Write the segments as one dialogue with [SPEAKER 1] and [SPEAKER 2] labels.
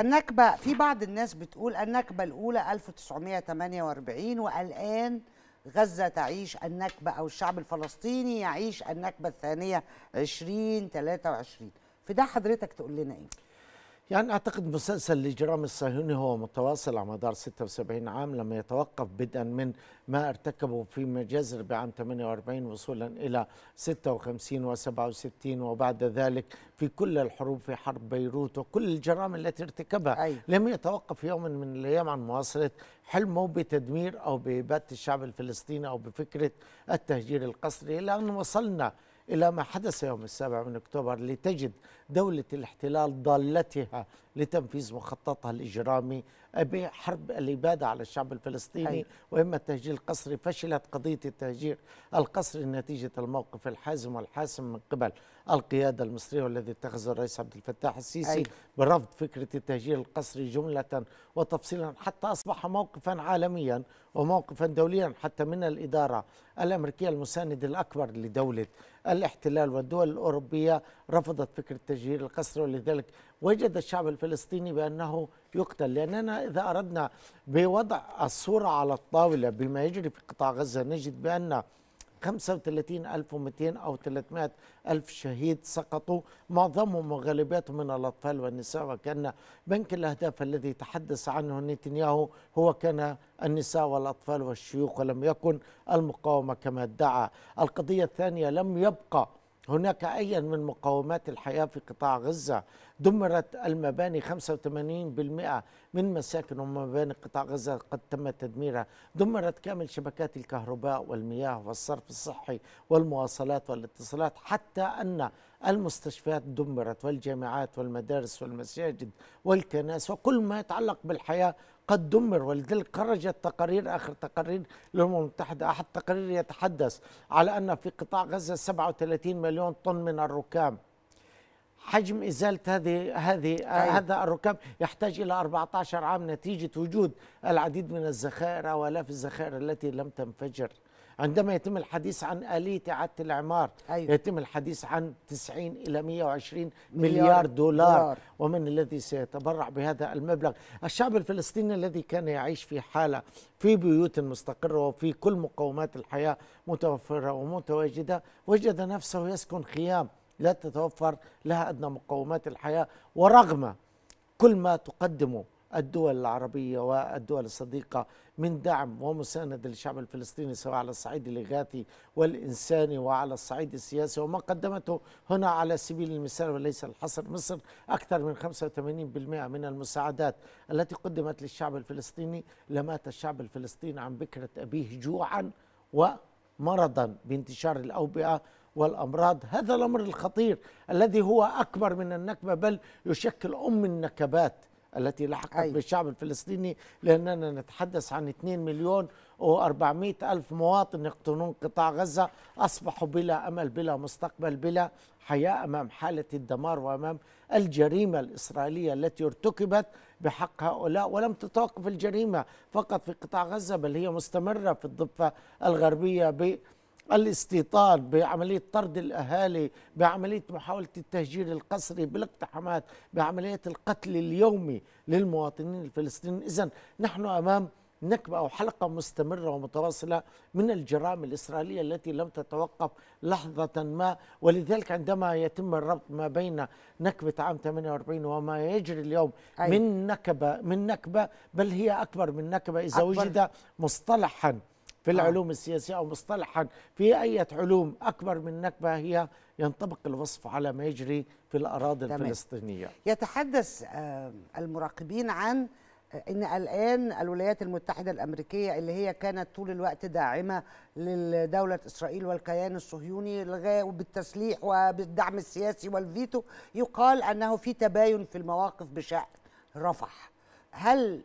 [SPEAKER 1] النكبة في بعض الناس بتقول النكبة الأولى 1948 والآن غزة تعيش النكبة أو الشعب الفلسطيني يعيش النكبة الثانية 2023 في ده حضرتك تقول لنا إيه؟ يعني أعتقد
[SPEAKER 2] مسلسل الإجرام الصهيوني هو متواصل على مدار 76 عام لما يتوقف بدءا من ما ارتكبه في مجازر بعام 48 وصولا إلى 56 و67 وبعد ذلك في كل الحروب في حرب بيروت وكل الجرائم التي ارتكبها أي. لم يتوقف يوم من الأيام عن مواصلة حلمه بتدمير أو بإبادة الشعب الفلسطيني أو بفكرة التهجير القسري إلى أن وصلنا إلى ما حدث يوم السابع من أكتوبر لتجد دولة الاحتلال ضالتها لتنفيذ مخططها الإجرامي بحرب الإبادة على الشعب الفلسطيني وإما التهجير القسري فشلت قضية التهجير القسري نتيجة الموقف الحازم والحاسم من قبل القيادة المصرية والذي اتخذه الرئيس عبد الفتاح السيسي أي. برفض فكرة التهجير القسري جملة وتفصيلا حتى أصبح موقفا عالميا وموقفا دوليا حتى من الإدارة الأمريكية المساند الأكبر لدولة الاحتلال والدول الأوروبية رفضت فكرة التهجير القسري ولذلك وجد الشعب الفلسطيني بأنه يقتل لأننا إذا أردنا بوضع الصورة على الطاولة بما يجري في قطاع غزة نجد بأن 35200 أو 300 ألف شهيد سقطوا معظمهم وغالبيتهم من الأطفال والنساء وكان بنك الأهداف الذي تحدث عنه نتنياهو هو كان النساء والأطفال والشيوخ ولم يكن المقاومة كما ادعى القضية الثانية لم يبقى هناك أي من مقاومات الحياة في قطاع غزة دمرت المباني 85% من مساكن ومباني قطاع غزة قد تم تدميرها دمرت كامل شبكات الكهرباء والمياه والصرف الصحي والمواصلات والاتصالات حتى أن المستشفيات دمرت والجامعات والمدارس والمساجد والكنائس وكل ما يتعلق بالحياة قد دمر ولذلك خرجت تقارير آخر تقارير للأمم المتحدة أحد التقارير يتحدث على أن في قطاع غزة 37 مليون طن من الركام حجم إزالة هذه هذه أيوة. هذا الركام يحتاج إلى 14 عام نتيجة وجود العديد من الذخائر وآلاف الذخائر التي لم تنفجر عندما يتم الحديث عن آلية إعادة الإعمار أيوة. يتم الحديث عن 90 إلى 120 مليار, مليار دولار, دولار ومن الذي سيتبرع بهذا المبلغ الشعب الفلسطيني الذي كان يعيش في حالة في بيوت مستقرة وفي كل مقومات الحياة متوفرة ومتواجدة وجد نفسه يسكن خيام لا تتوفر لها أدنى مقومات الحياة ورغم كل ما تقدمه الدول العربية والدول الصديقة من دعم ومساندة للشعب الفلسطيني سواء على الصعيد الإغاثي والإنساني وعلى الصعيد السياسي وما قدمته هنا على سبيل المثال وليس الحصر مصر أكثر من 85% من المساعدات التي قدمت للشعب الفلسطيني لمات الشعب الفلسطيني عن بكرة أبيه جوعا ومرضا بانتشار الأوبئة والامراض هذا الامر الخطير الذي هو اكبر من النكبه بل يشكل ام النكبات التي لحقت أيوة. بالشعب الفلسطيني لأننا نتحدث عن 2 مليون و400 ألف مواطن يقطنون قطاع غزة أصبحوا بلا أمل بلا مستقبل بلا حياة أمام حالة الدمار وأمام الجريمة الإسرائيلية التي ارتكبت بحق هؤلاء ولم تتوقف الجريمة فقط في قطاع غزة بل هي مستمرة في الضفة الغربية الاستيطان بعملية طرد الأهالي بعملية محاولة التهجير القسري بالاقتحامات بعملية القتل اليومي للمواطنين الفلسطينيين إذا نحن أمام نكبة أو حلقة مستمرة ومتواصلة من الجرائم الإسرائيلية التي لم تتوقف لحظة ما ولذلك عندما يتم الربط ما بين نكبة عام 48 وما يجري اليوم أي. من نكبة من نكبة بل هي أكبر من نكبة إذا أكبر. وجد مصطلحا في آه. العلوم السياسية أو مصطلحا في أي علوم أكبر من نكبة هي ينطبق الوصف على ما يجري في الأراضي تمام. الفلسطينية
[SPEAKER 1] يتحدث آه، المراقبين عن آه، ان الان الولايات المتحده الامريكيه اللي هي كانت طول الوقت داعمه لدوله اسرائيل والكيان الصهيوني لغايه وبالتسليح وبالدعم السياسي والفيتو يقال انه في تباين في المواقف بشان رفح هل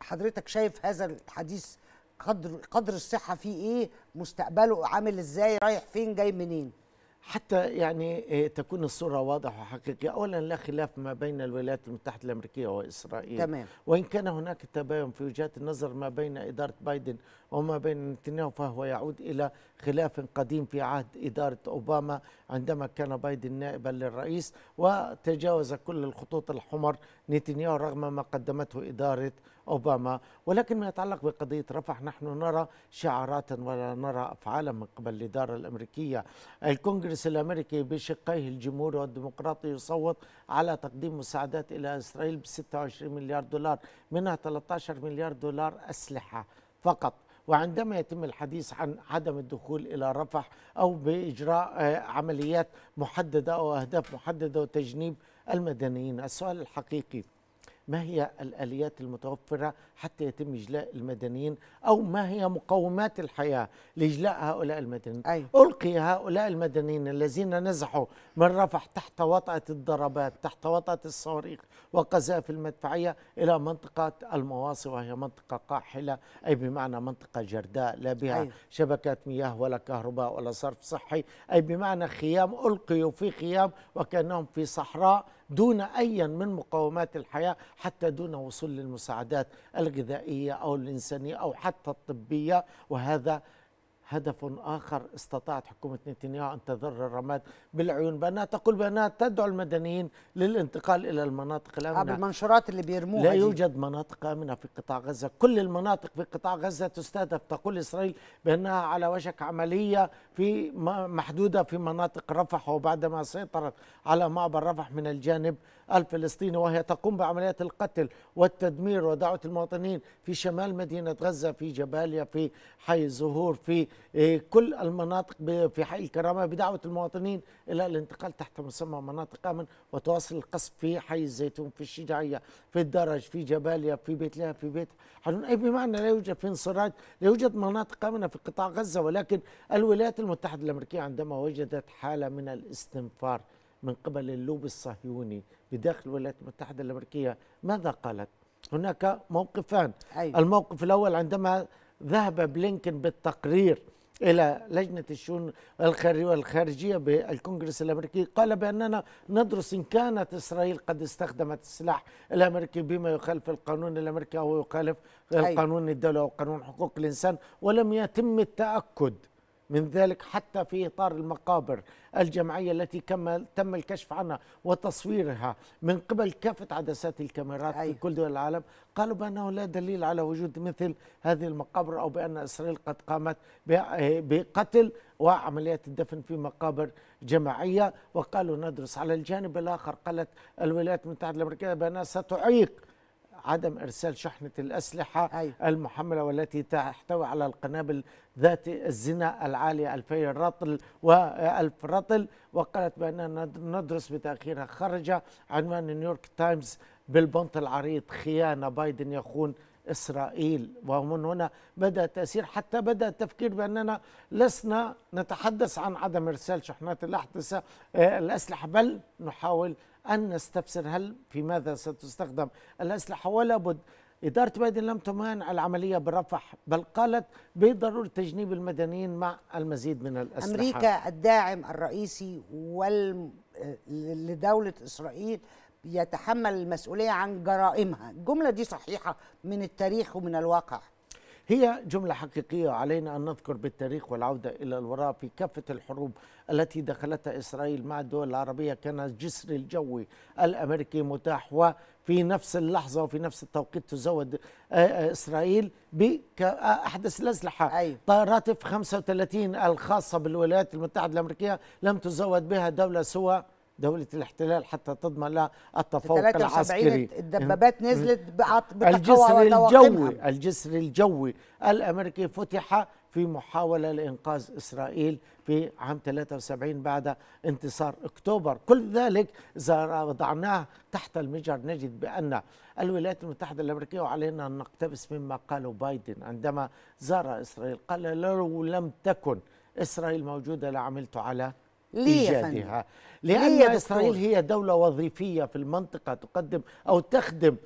[SPEAKER 1] حضرتك شايف هذا الحديث قدر قدر الصحه فيه ايه مستقبله عامل ازاي رايح فين جاي منين حتى
[SPEAKER 2] يعني آه، تكون الصورة واضحة وحقيقية أولا لا خلاف ما بين الولايات المتحدة الأمريكية وإسرائيل تمام. وإن كان هناك تباين في وجهات النظر ما بين إدارة بايدن وما بين نتنياهو فهو يعود إلى خلاف قديم في عهد إدارة أوباما عندما كان بايدن نائبا للرئيس وتجاوز كل الخطوط الحمر نتنياهو رغم ما قدمته إدارة أوباما ولكن ما يتعلق بقضية رفح نحن نرى شعارات ولا نرى أفعالا من قبل الإدارة الأمريكية الكونغرس الأمريكي بشقيه الجمهوري والديمقراطي يصوت على تقديم مساعدات إلى إسرائيل ب 26 مليار دولار منها 13 مليار دولار أسلحة فقط وعندما يتم الحديث عن عدم الدخول إلى رفح أو بإجراء آه، عمليات محددة أو أهداف محددة وتجنيب المدنيين السؤال الحقيقي ما هي الآليات المتوفرة حتى يتم إجلاء المدنيين أو ما هي مقومات الحياة لإجلاء هؤلاء المدنيين أيوة. ألقي هؤلاء المدنيين الذين نزحوا من رفح تحت وطأة الضربات تحت وطأة الصواريخ وقذائف المدفعية إلى منطقة المواصي وهي منطقة قاحلة أي بمعنى منطقة جرداء لا بها أيوة. شبكات مياه ولا كهرباء ولا صرف صحي أي بمعنى خيام ألقيوا في خيام وكأنهم في صحراء دون أي من مقومات الحياة حتى دون وصول للمساعدات الغذائية أو الإنسانية أو حتى الطبية وهذا هدف آخر استطاعت حكومة نتنياهو أن تذر الرماد بالعيون بأنها تقول بأنها تدعو المدنيين للانتقال إلى المناطق الآمنة آه، بالمنشورات اللي بيرموها لا يوجد مناطق آمنة في قطاع غزة كل المناطق في قطاع غزة تستهدف تقول إسرائيل بأنها على وشك عملية في محدودة في مناطق رفح وبعدما سيطرت على معبر رفح من الجانب الفلسطيني وهي تقوم بعمليات القتل والتدمير ودعوة المواطنين في شمال مدينة غزة في جباليا في حي الزهور في إيه، كل المناطق في حي الكرامه بدعوه المواطنين الى الانتقال تحت مسمى مناطق امن وتواصل القصف في حي الزيتون في الشجاعيه في الدرج في جباليا في بيت لها في بيت حنون اي بمعنى لا يوجد في انصراج لا يوجد مناطق امنه في قطاع غزه ولكن الولايات المتحده الامريكيه عندما وجدت حاله من الاستنفار من قبل اللوب الصهيوني بداخل الولايات المتحده الامريكيه ماذا قالت؟ هناك موقفان أيوة. الموقف الاول عندما ذهب بلينكن بالتقرير إلى لجنة الشؤون الخارجية بالكونغرس الأمريكي قال بأننا ندرس إن كانت إسرائيل قد استخدمت السلاح الأمريكي بما يخالف القانون الأمريكي أو يخالف القانون الدولي أو قانون حقوق الإنسان ولم يتم التأكد من ذلك حتى في إطار المقابر الجماعية التي تم الكشف عنها وتصويرها من قبل كافة عدسات الكاميرات أيوه. في كل دول العالم قالوا بأنه لا دليل على وجود مثل هذه المقابر أو بأن إسرائيل قد قامت بقتل وعمليات الدفن في مقابر جماعية وقالوا ندرس على الجانب الآخر قالت الولايات المتحدة الأمريكية بأنها ستعيق عدم ارسال شحنه الاسلحه أيوة. المحمله والتي تحتوي على القنابل ذات الزنا العاليه الفي و1000 رطل وقالت باننا ندرس بتاخيرها خرج عنوان نيويورك تايمز بالبنط العريض خيانه بايدن يخون إسرائيل ومن هنا بدأ تأثير حتى بدأ التفكير بأننا لسنا نتحدث عن عدم إرسال شحنات الأحدثة آه، الأسلحة بل نحاول أن نستفسر هل في ماذا ستستخدم الأسلحة ولا بد إدارة بايدن لم تمانع العملية برفح بل قالت بضرورة تجنيب المدنيين مع المزيد من الأسلحة أمريكا
[SPEAKER 1] الداعم الرئيسي وال... لدولة إسرائيل يتحمل المسؤوليه عن جرائمها الجمله دي صحيحه من التاريخ ومن الواقع
[SPEAKER 2] هي جملة حقيقية علينا أن نذكر بالتاريخ والعودة إلى الوراء في كافة الحروب التي دخلتها إسرائيل مع الدول العربية كان الجسر الجوي الأمريكي متاح وفي نفس اللحظة وفي نفس التوقيت تزود آه، آه، إسرائيل بأحدث آه، الأسلحة أيوة. طائرات F-35 الخاصة بالولايات المتحدة الأمريكية لم تزود بها دولة سوى دولة الاحتلال حتى تضمن لها التفوق العسكري الدبابات نزلت الجسر الجوي الجسر الجوي الأمريكي فتح في محاولة لإنقاذ إسرائيل في عام 73 بعد انتصار أكتوبر كل ذلك إذا وضعناه تحت المجهر نجد بأن الولايات المتحدة الأمريكية وعلينا أن نقتبس مما قاله بايدن عندما زار إسرائيل قال لو لم تكن إسرائيل موجودة لعملت على إيجادها لأن ليه إسرائيل هي دولة وظيفية في المنطقة تقدم أو تخدم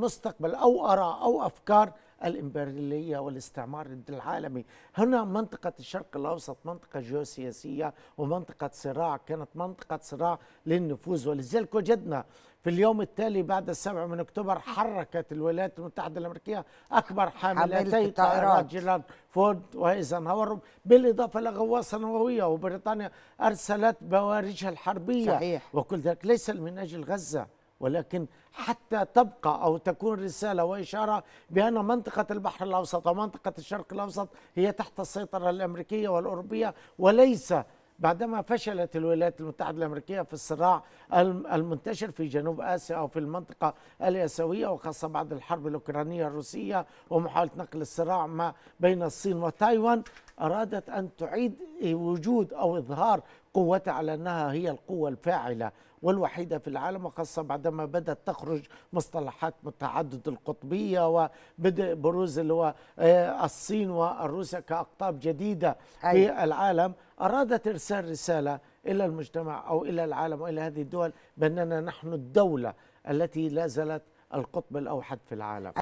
[SPEAKER 2] مستقبل أو آراء أو أفكار الإمبريالية والاستعمار العالمي هنا منطقة الشرق الأوسط منطقة جيوسياسية ومنطقة صراع كانت منطقة صراع للنفوذ ولذلك وجدنا في اليوم التالي بعد السبع من اكتوبر حركت الولايات المتحده الامريكيه اكبر حاملتي طائرات جيلان فورد وايزنهاور بالاضافه لغواصه نوويه وبريطانيا ارسلت بوارجها الحربيه صحيح. وكل ذلك ليس من اجل غزه ولكن حتى تبقى او تكون رساله واشاره بان منطقه البحر الاوسط ومنطقه الشرق الاوسط هي تحت السيطره الامريكيه والاوروبيه وليس بعدما فشلت الولايات المتحدة الأمريكية في الصراع المنتشر في جنوب آسيا أو في المنطقة الآسيوية وخاصة بعد الحرب الأوكرانية الروسية ومحاولة نقل الصراع ما بين الصين وتايوان أرادت أن تعيد وجود أو إظهار قوتها على أنها هي القوة الفاعلة والوحيدة في العالم وخاصة بعدما بدأت تخرج مصطلحات متعدد القطبية وبدء بروز اللي هو آه، الصين وروسيا كأقطاب جديدة في أيوة. العالم أرادت إرسال رسالة إلى المجتمع أو إلى العالم وإلى هذه الدول بأننا نحن الدولة التي لا زالت القطب الأوحد في العالم